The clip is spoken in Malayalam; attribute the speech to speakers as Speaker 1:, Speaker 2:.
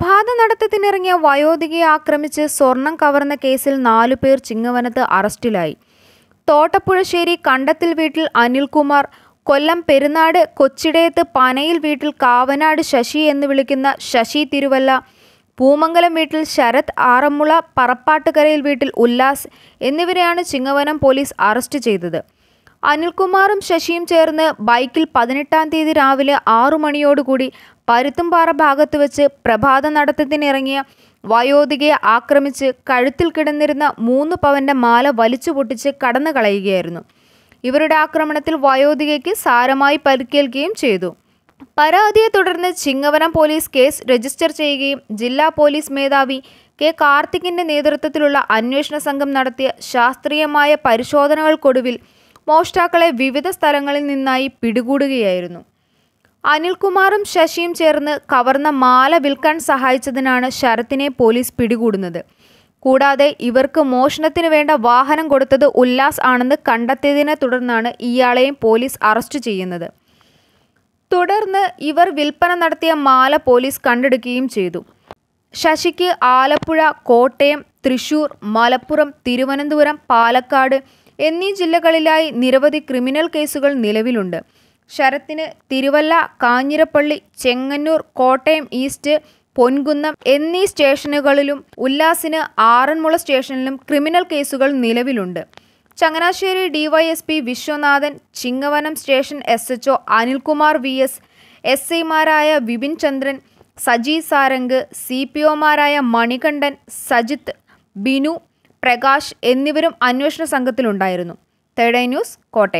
Speaker 1: പ്രഭാത നടത്തത്തിനിറങ്ങിയ വയോധികയെ ആക്രമിച്ച് സ്വർണം കവർന്ന കേസിൽ നാലു പേർ ചിങ്ങവനത്ത് അറസ്റ്റിലായി തോട്ടപ്പുഴശ്ശേരി കണ്ടത്തിൽ വീട്ടിൽ അനിൽകുമാർ കൊല്ലം പെരുന്നാട് കൊച്ചിടയത്ത് പനയിൽ വീട്ടിൽ കാവനാട് ശശി എന്ന് വിളിക്കുന്ന ശശി തിരുവല്ല പൂമംഗലം വീട്ടിൽ ശരത് ആറന്മുള പറപ്പാട്ടുകരയിൽ വീട്ടിൽ ഉല്ലാസ് എന്നിവരെയാണ് ചിങ്ങവനം പോലീസ് അറസ്റ്റ് ചെയ്തത് അനിൽകുമാറും ശശിയും ചേർന്ന് ബൈക്കിൽ പതിനെട്ടാം തീയതി രാവിലെ ആറു മണിയോടുകൂടി പരുത്തുംപാറ ഭാഗത്ത് വെച്ച് പ്രഭാത നടത്തത്തിനിറങ്ങിയ വയോധികയെ ആക്രമിച്ച് കഴുത്തിൽ കിടന്നിരുന്ന മൂന്ന് പവന്റെ മാല വലിച്ചു പൊട്ടിച്ച് കടന്നു കളയുകയായിരുന്നു ഇവരുടെ ആക്രമണത്തിൽ വയോധികയ്ക്ക് സാരമായി പരിക്കേൽക്കുകയും ചെയ്തു പരാതിയെ തുടർന്ന് ചിങ്ങവനം പോലീസ് കേസ് രജിസ്റ്റർ ചെയ്യുകയും ജില്ലാ പോലീസ് മേധാവി കെ കാർത്തികിന്റെ നേതൃത്വത്തിലുള്ള അന്വേഷണ സംഘം നടത്തിയ ശാസ്ത്രീയമായ പരിശോധനകൾക്കൊടുവിൽ മോഷ്ടാക്കളെ വിവിധ സ്ഥലങ്ങളിൽ നിന്നായി പിടികൂടുകയായിരുന്നു അനിൽകുമാറും ശശിയും ചേർന്ന് കവർന്ന മാല വിൽക്കാൻ സഹായിച്ചതിനാണ് ശരത്തിനെ പോലീസ് പിടികൂടുന്നത് കൂടാതെ ഇവർക്ക് മോഷണത്തിന് വേണ്ട വാഹനം കൊടുത്തത് ഉല്ലാസ് ആണെന്ന് കണ്ടെത്തിയതിനെ തുടർന്നാണ് ഇയാളെയും പോലീസ് അറസ്റ്റ് ചെയ്യുന്നത് തുടർന്ന് ഇവർ വിൽപ്പന നടത്തിയ മാല പോലീസ് കണ്ടെടുക്കുകയും ചെയ്തു ശശിക്ക് ആലപ്പുഴ കോട്ടയം തൃശൂർ മലപ്പുറം തിരുവനന്തപുരം പാലക്കാട് എന്നീ ജില്ലകളിലായി നിരവധി ക്രിമിനൽ കേസുകൾ നിലവിലുണ്ട് ശരത്തിന് തിരുവല്ല കാഞ്ഞിരപ്പള്ളി ചെങ്ങന്നൂർ കോട്ടയം ഈസ്റ്റ് പൊൻകുന്നം എന്നീ സ്റ്റേഷനുകളിലും ഉല്ലാസിന് ആറന്മുള സ്റ്റേഷനിലും ക്രിമിനൽ കേസുകൾ നിലവിലുണ്ട് Changanassery DYSP Viswanathan Chingavanam station S H Anilkumar V S S ഐമാരായ വിപിൻ ചന്ദ്രൻ സജി സാരംഗ് സി പി ഒമാരായ മണികണ്ഠൻ സജിത്ത് ബിനു പ്രകാശ് എന്നിവരും അന്വേഷണ സംഘത്തിലുണ്ടായിരുന്നു തേർഡ് ഐ ന്യൂസ് കോട്ടയം